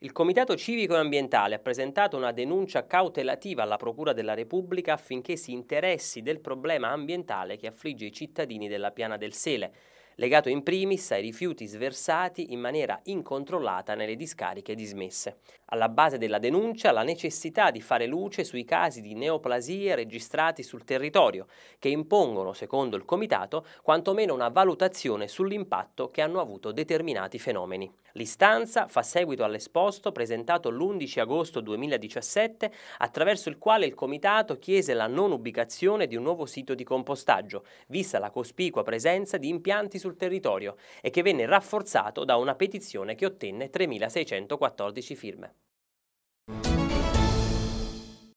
Il Comitato Civico e Ambientale ha presentato una denuncia cautelativa alla Procura della Repubblica affinché si interessi del problema ambientale che affligge i cittadini della Piana del Sele legato in primis ai rifiuti sversati in maniera incontrollata nelle discariche dismesse. Alla base della denuncia la necessità di fare luce sui casi di neoplasie registrati sul territorio, che impongono, secondo il Comitato, quantomeno una valutazione sull'impatto che hanno avuto determinati fenomeni. L'istanza fa seguito all'esposto presentato l'11 agosto 2017, attraverso il quale il Comitato chiese la non ubicazione di un nuovo sito di compostaggio, vista la cospicua presenza di impianti sul territorio e che venne rafforzato da una petizione che ottenne 3.614 firme.